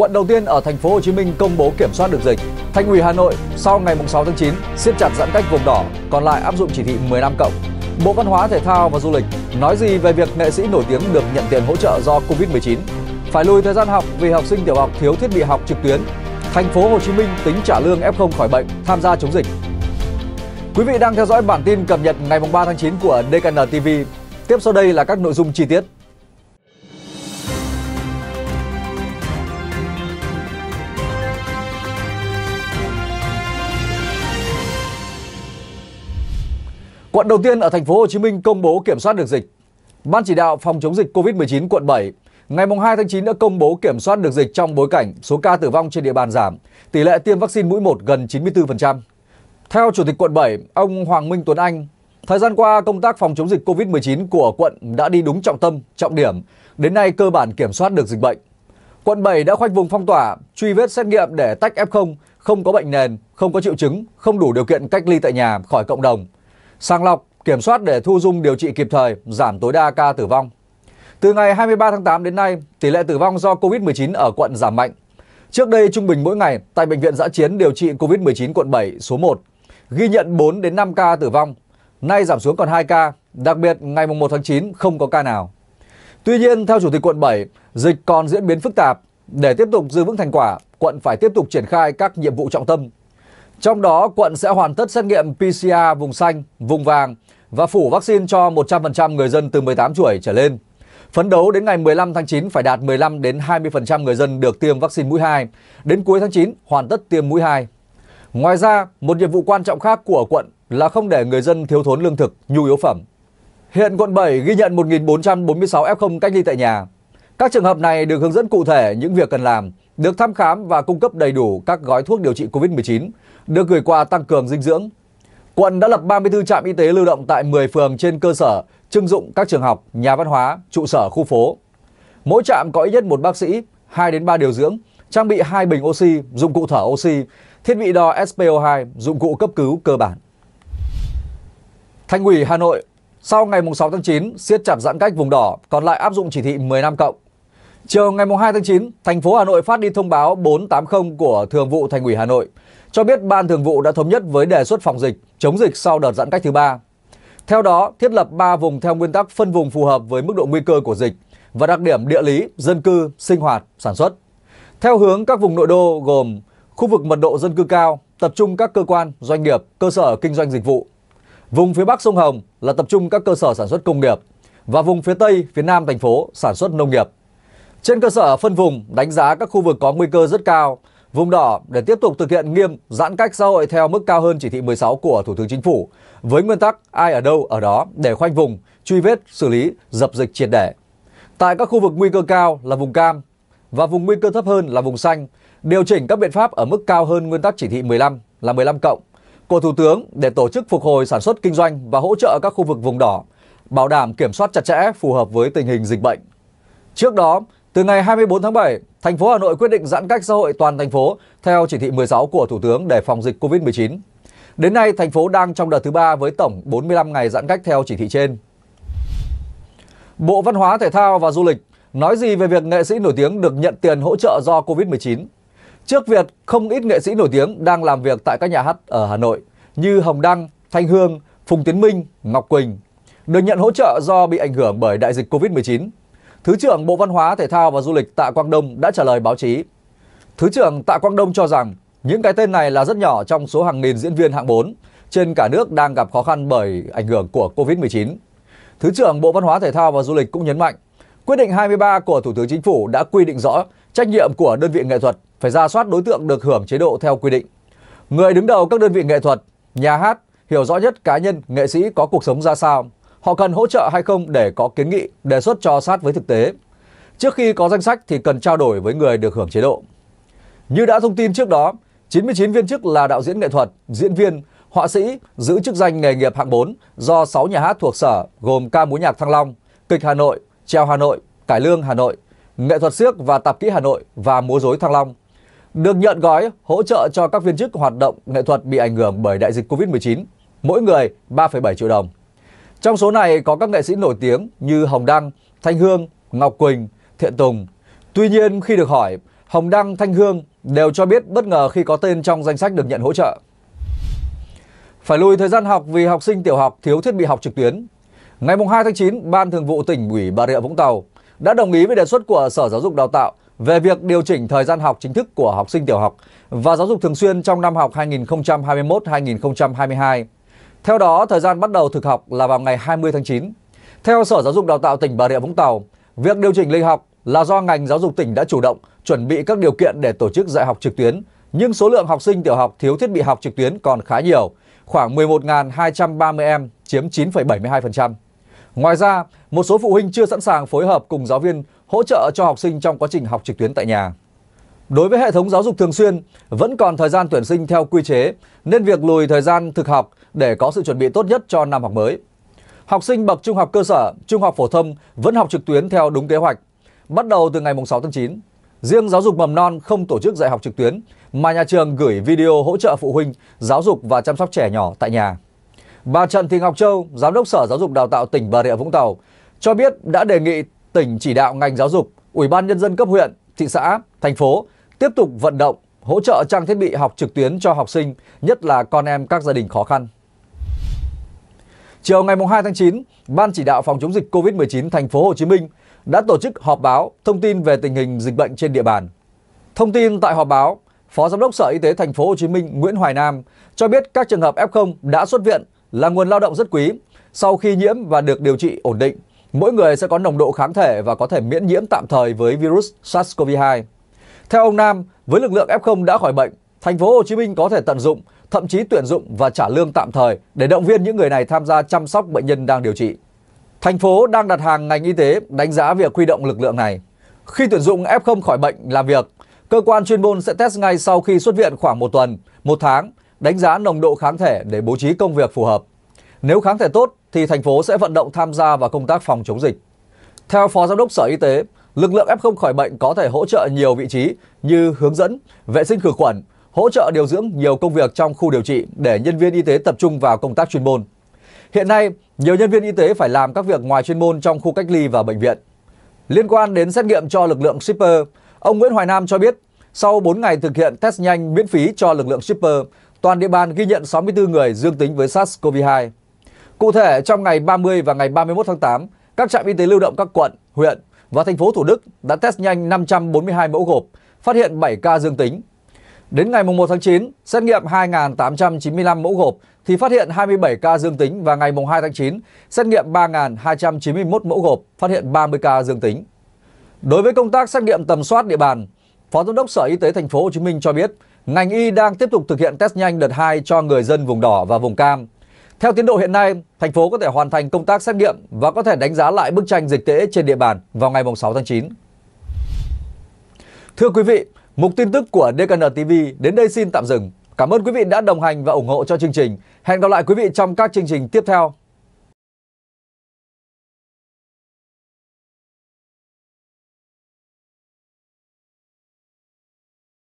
quận đầu tiên ở thành phố Hồ Chí Minh công bố kiểm soát được dịch. Thành ủy Hà Nội sau ngày 6 tháng 9 siết chặt giãn cách vùng đỏ, còn lại áp dụng chỉ thị 15 cộng. Bộ Văn hóa, Thể thao và Du lịch nói gì về việc nghệ sĩ nổi tiếng được nhận tiền hỗ trợ do Covid-19? Phải lùi thời gian học vì học sinh tiểu học thiếu thiết bị học trực tuyến. Thành phố Hồ Chí Minh tính trả lương F0 khỏi bệnh tham gia chống dịch. Quý vị đang theo dõi bản tin cập nhật ngày 3 tháng 9 của DKN TV. Tiếp sau đây là các nội dung chi tiết. Quận đầu tiên ở thành phố Hồ Chí Minh công bố kiểm soát được dịch. Ban chỉ đạo phòng chống dịch COVID-19 quận 7 ngày 2 tháng 9 đã công bố kiểm soát được dịch trong bối cảnh số ca tử vong trên địa bàn giảm, tỷ lệ tiêm vaccine mũi 1 gần 94%. Theo Chủ tịch quận 7, ông Hoàng Minh Tuấn Anh, thời gian qua công tác phòng chống dịch COVID-19 của quận đã đi đúng trọng tâm, trọng điểm, đến nay cơ bản kiểm soát được dịch bệnh. Quận 7 đã khoanh vùng phong tỏa, truy vết xét nghiệm để tách F0, không có bệnh nền, không có triệu chứng, không đủ điều kiện cách ly tại nhà khỏi cộng đồng – Sàng lọc, kiểm soát để thu dung điều trị kịp thời, giảm tối đa ca tử vong. Từ ngày 23 tháng 8 đến nay, tỷ lệ tử vong do COVID-19 ở quận giảm mạnh. Trước đây trung bình mỗi ngày tại bệnh viện giã chiến điều trị COVID-19 quận 7 số 1 ghi nhận 4 đến 5 ca tử vong, nay giảm xuống còn 2 ca, đặc biệt ngày 1 tháng 9 không có ca nào. Tuy nhiên, theo Chủ tịch quận 7, dịch còn diễn biến phức tạp. Để tiếp tục giữ vững thành quả, quận phải tiếp tục triển khai các nhiệm vụ trọng tâm trong đó, quận sẽ hoàn tất xét nghiệm PCR vùng xanh, vùng vàng và phủ vaccine cho 100% người dân từ 18 tuổi trở lên. Phấn đấu đến ngày 15 tháng 9 phải đạt 15 đến 20% người dân được tiêm vaccine mũi 2. Đến cuối tháng 9 hoàn tất tiêm mũi 2. Ngoài ra, một nhiệm vụ quan trọng khác của quận là không để người dân thiếu thốn lương thực, nhu yếu phẩm. Hiện quận 7 ghi nhận 1.446 F0 cách ly tại nhà. Các trường hợp này được hướng dẫn cụ thể những việc cần làm được thăm khám và cung cấp đầy đủ các gói thuốc điều trị COVID-19, được gửi qua tăng cường dinh dưỡng. Quận đã lập 34 trạm y tế lưu động tại 10 phường trên cơ sở trưng dụng các trường học, nhà văn hóa, trụ sở khu phố. Mỗi trạm có ít nhất một bác sĩ, 2 đến 3 điều dưỡng, trang bị 2 bình oxy, dụng cụ thở oxy, thiết bị đo SpO2, dụng cụ cấp cứu cơ bản. Thành ủy Hà Nội sau ngày 6 tháng 9 siết chặt giãn cách vùng đỏ, còn lại áp dụng chỉ thị 15 cộng. Chiều ngày 2 tháng 9, thành phố Hà Nội phát đi thông báo 480 của Thường vụ Thành ủy Hà Nội cho biết Ban Thường vụ đã thống nhất với đề xuất phòng dịch, chống dịch sau đợt giãn cách thứ ba. Theo đó, thiết lập 3 vùng theo nguyên tắc phân vùng phù hợp với mức độ nguy cơ của dịch và đặc điểm địa lý, dân cư, sinh hoạt, sản xuất. Theo hướng các vùng nội đô gồm khu vực mật độ dân cư cao, tập trung các cơ quan, doanh nghiệp, cơ sở kinh doanh dịch vụ. Vùng phía Bắc sông Hồng là tập trung các cơ sở sản xuất công nghiệp và vùng phía Tây, phía Nam thành phố sản xuất nông nghiệp. Trên cơ sở phân vùng đánh giá các khu vực có nguy cơ rất cao, vùng đỏ để tiếp tục thực hiện nghiêm giãn cách xã hội theo mức cao hơn chỉ thị 16 của Thủ tướng Chính phủ, với nguyên tắc ai ở đâu ở đó để khoanh vùng, truy vết, xử lý, dập dịch triệt để. Tại các khu vực nguy cơ cao là vùng cam và vùng nguy cơ thấp hơn là vùng xanh, điều chỉnh các biện pháp ở mức cao hơn nguyên tắc chỉ thị 15 là 15 cộng của Thủ tướng để tổ chức phục hồi sản xuất kinh doanh và hỗ trợ các khu vực vùng đỏ, bảo đảm kiểm soát chặt chẽ phù hợp với tình hình dịch bệnh. Trước đó, từ ngày 24 tháng 7, thành phố Hà Nội quyết định giãn cách xã hội toàn thành phố theo chỉ thị 16 của Thủ tướng để phòng dịch COVID-19. Đến nay, thành phố đang trong đợt thứ ba với tổng 45 ngày giãn cách theo chỉ thị trên. Bộ Văn hóa, Thể thao và Du lịch nói gì về việc nghệ sĩ nổi tiếng được nhận tiền hỗ trợ do COVID-19? Trước việc không ít nghệ sĩ nổi tiếng đang làm việc tại các nhà hát ở Hà Nội như Hồng Đăng, Thanh Hương, Phùng Tiến Minh, Ngọc Quỳnh được nhận hỗ trợ do bị ảnh hưởng bởi đại dịch COVID-19. Thứ trưởng Bộ Văn hóa, Thể thao và Du lịch Tạ Quang Đông đã trả lời báo chí. Thứ trưởng Tạ Quang Đông cho rằng những cái tên này là rất nhỏ trong số hàng nghìn diễn viên hạng 4 trên cả nước đang gặp khó khăn bởi ảnh hưởng của Covid-19. Thứ trưởng Bộ Văn hóa Thể thao và Du lịch cũng nhấn mạnh, quyết định 23 của Thủ tướng Chính phủ đã quy định rõ trách nhiệm của đơn vị nghệ thuật phải ra soát đối tượng được hưởng chế độ theo quy định. Người đứng đầu các đơn vị nghệ thuật, nhà hát hiểu rõ nhất cá nhân, nghệ sĩ có cuộc sống ra sao họ cần hỗ trợ hay không để có kiến nghị, đề xuất cho sát với thực tế. Trước khi có danh sách thì cần trao đổi với người được hưởng chế độ. Như đã thông tin trước đó, 99 viên chức là đạo diễn nghệ thuật, diễn viên, họa sĩ giữ chức danh nghề nghiệp hạng 4 do 6 nhà hát thuộc sở gồm ca múa nhạc Thăng Long, kịch Hà Nội, treo Hà Nội, cải lương Hà Nội, nghệ thuật siếc và tạp kỹ Hà Nội và múa rối Thăng Long. Được nhận gói hỗ trợ cho các viên chức hoạt động nghệ thuật bị ảnh hưởng bởi đại dịch Covid-19, mỗi người 3,7 triệu đồng. Trong số này có các nghệ sĩ nổi tiếng như Hồng Đăng, Thanh Hương, Ngọc Quỳnh, Thiện Tùng. Tuy nhiên khi được hỏi, Hồng Đăng, Thanh Hương đều cho biết bất ngờ khi có tên trong danh sách được nhận hỗ trợ. Phải lùi thời gian học vì học sinh tiểu học thiếu thiết bị học trực tuyến. Ngày 2 tháng 9, Ban Thường vụ tỉnh ủy Bà Rịa Vũng Tàu đã đồng ý với đề xuất của Sở Giáo dục Đào tạo về việc điều chỉnh thời gian học chính thức của học sinh tiểu học và giáo dục thường xuyên trong năm học 2021-2022. Theo đó, thời gian bắt đầu thực học là vào ngày 20 tháng 9. Theo Sở Giáo dục Đào tạo tỉnh Bà Rịa Vũng Tàu, việc điều chỉnh lịch học là do ngành giáo dục tỉnh đã chủ động chuẩn bị các điều kiện để tổ chức dạy học trực tuyến, nhưng số lượng học sinh tiểu học thiếu thiết bị học trực tuyến còn khá nhiều, khoảng 11.230 em chiếm 9,72%. Ngoài ra, một số phụ huynh chưa sẵn sàng phối hợp cùng giáo viên hỗ trợ cho học sinh trong quá trình học trực tuyến tại nhà. Đối với hệ thống giáo dục thường xuyên, vẫn còn thời gian tuyển sinh theo quy chế, nên việc lùi thời gian thực học để có sự chuẩn bị tốt nhất cho năm học mới. Học sinh bậc trung học cơ sở, trung học phổ thông vẫn học trực tuyến theo đúng kế hoạch, bắt đầu từ ngày 6 tháng 9. Riêng giáo dục mầm non không tổ chức dạy học trực tuyến, mà nhà trường gửi video hỗ trợ phụ huynh giáo dục và chăm sóc trẻ nhỏ tại nhà. Bà Trần Thị Ngọc Châu, Giám đốc Sở Giáo dục Đào tạo tỉnh Bà Rịa Vũng Tàu, cho biết đã đề nghị tỉnh chỉ đạo ngành giáo dục, Ủy ban Nhân dân cấp huyện, thị xã, thành phố tiếp tục vận động, hỗ trợ trang thiết bị học trực tuyến cho học sinh, nhất là con em các gia đình khó khăn. Chiều ngày 2 tháng 9, Ban chỉ đạo phòng chống dịch COVID-19 thành phố Hồ Chí Minh đã tổ chức họp báo thông tin về tình hình dịch bệnh trên địa bàn. Thông tin tại họp báo, Phó Giám đốc Sở Y tế thành phố Hồ Chí Minh Nguyễn Hoài Nam cho biết các trường hợp F0 đã xuất viện là nguồn lao động rất quý. Sau khi nhiễm và được điều trị ổn định, mỗi người sẽ có nồng độ kháng thể và có thể miễn nhiễm tạm thời với virus SARS-CoV-2. Theo ông Nam, với lực lượng F0 đã khỏi bệnh, thành phố Hồ Chí Minh có thể tận dụng, thậm chí tuyển dụng và trả lương tạm thời để động viên những người này tham gia chăm sóc bệnh nhân đang điều trị. Thành phố đang đặt hàng ngành y tế đánh giá việc huy động lực lượng này. Khi tuyển dụng F0 khỏi bệnh làm việc, cơ quan chuyên môn sẽ test ngay sau khi xuất viện khoảng một tuần, một tháng, đánh giá nồng độ kháng thể để bố trí công việc phù hợp. Nếu kháng thể tốt thì thành phố sẽ vận động tham gia vào công tác phòng chống dịch. Theo Phó Giám đốc Sở Y tế, Lực lượng F0 khỏi bệnh có thể hỗ trợ nhiều vị trí như hướng dẫn, vệ sinh khử khuẩn, hỗ trợ điều dưỡng nhiều công việc trong khu điều trị để nhân viên y tế tập trung vào công tác chuyên môn. Hiện nay, nhiều nhân viên y tế phải làm các việc ngoài chuyên môn trong khu cách ly và bệnh viện. Liên quan đến xét nghiệm cho lực lượng shipper, ông Nguyễn Hoài Nam cho biết, sau 4 ngày thực hiện test nhanh miễn phí cho lực lượng shipper, toàn địa bàn ghi nhận 64 người dương tính với SARS-CoV-2. Cụ thể, trong ngày 30 và ngày 31 tháng 8, các trạm y tế lưu động các quận, huyện và thành phố Thủ Đức đã test nhanh 542 mẫu gộp, phát hiện 7 ca dương tính. Đến ngày 1 tháng 9, xét nghiệm 2.895 mẫu gộp thì phát hiện 27 ca dương tính và ngày 2 tháng 9, xét nghiệm 3.291 mẫu gộp phát hiện 30 ca dương tính. Đối với công tác xét nghiệm tầm soát địa bàn, Phó Giám đốc Sở Y tế Thành phố Hồ Chí Minh cho biết, ngành y đang tiếp tục thực hiện test nhanh đợt 2 cho người dân vùng đỏ và vùng cam theo tiến độ hiện nay, thành phố có thể hoàn thành công tác xét nghiệm và có thể đánh giá lại bức tranh dịch tễ trên địa bàn vào ngày 6 tháng 9. Thưa quý vị, mục tin tức của DKN TV đến đây xin tạm dừng. Cảm ơn quý vị đã đồng hành và ủng hộ cho chương trình. Hẹn gặp lại quý vị trong các chương trình tiếp theo.